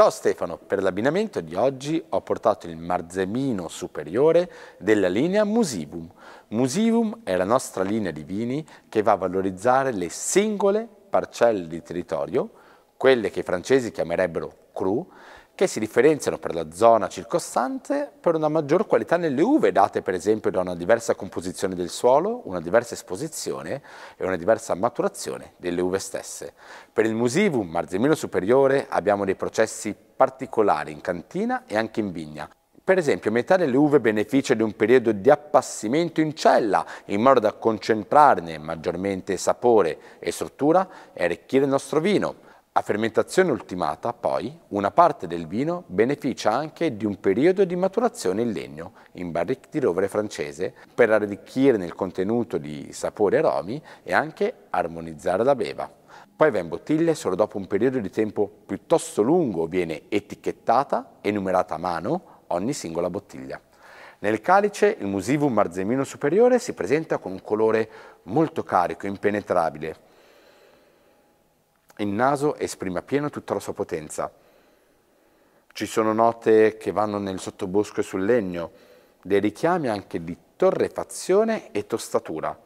Ciao Stefano, per l'abbinamento di oggi ho portato il marzemino superiore della linea Musivum. Musivum è la nostra linea di vini che va a valorizzare le singole parcelle di territorio, quelle che i francesi chiamerebbero cru, che si differenziano per la zona circostante per una maggior qualità nelle uve date per esempio da una diversa composizione del suolo, una diversa esposizione e una diversa maturazione delle uve stesse. Per il musivum marzemino superiore abbiamo dei processi particolari in cantina e anche in vigna. Per esempio, metà delle uve beneficia di un periodo di appassimento in cella in modo da concentrarne maggiormente sapore e struttura e arricchire il nostro vino a fermentazione ultimata, poi, una parte del vino beneficia anche di un periodo di maturazione in legno, in barrique di rovere francese, per arricchire nel contenuto di sapori e aromi e anche armonizzare la beva. Poi va in bottiglia e solo dopo un periodo di tempo piuttosto lungo viene etichettata e numerata a mano ogni singola bottiglia. Nel calice il musivum marzemino superiore si presenta con un colore molto carico, impenetrabile, il naso esprime appieno tutta la sua potenza. Ci sono note che vanno nel sottobosco e sul legno, dei richiami anche di torrefazione e tostatura,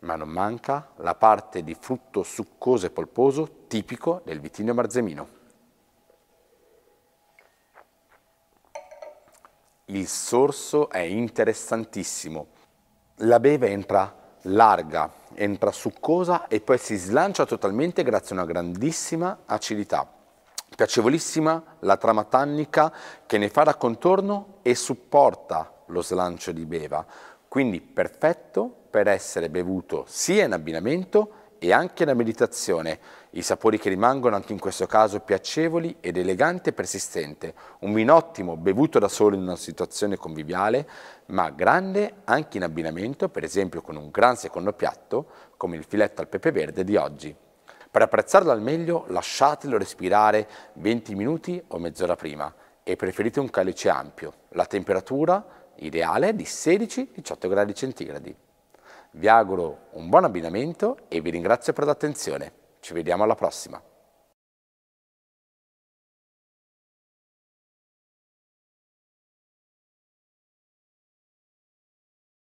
ma non manca la parte di frutto succoso e polposo tipico del vitigno marzemino. Il sorso è interessantissimo. La beve entra larga, entra succosa e poi si slancia totalmente grazie a una grandissima acidità. Piacevolissima la trama tannica che ne fa da contorno e supporta lo slancio di beva, quindi perfetto per essere bevuto sia in abbinamento e anche la meditazione, i sapori che rimangono anche in questo caso piacevoli ed elegante e persistente, un vino ottimo bevuto da solo in una situazione conviviale, ma grande anche in abbinamento, per esempio con un gran secondo piatto, come il filetto al pepe verde di oggi. Per apprezzarlo al meglio lasciatelo respirare 20 minuti o mezz'ora prima e preferite un calice ampio. La temperatura ideale è di 16-18 gradi centigradi. Vi auguro un buon abbinamento e vi ringrazio per l'attenzione. Ci vediamo alla prossima.